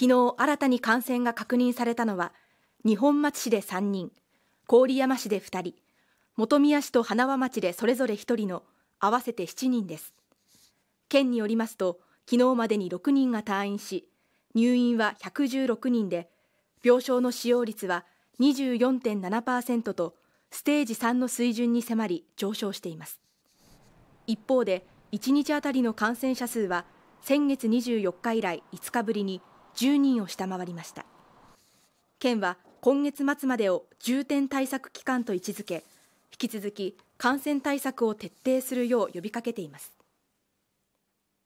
昨日新たに感染が確認されたのは二本松市で3人郡山市で2人本宮市と花輪町でそれぞれ1人の合わせて7人です県によりますと昨日までに6人が退院し入院は116人で病床の使用率は24.7%とステージ3の水準に迫り上昇しています一方で1日あたりの感染者数は先月24日以来5日ぶりに10人を下回りました県は今月末までを重点対策期間と位置づけ引き続き感染対策を徹底するよう呼びかけています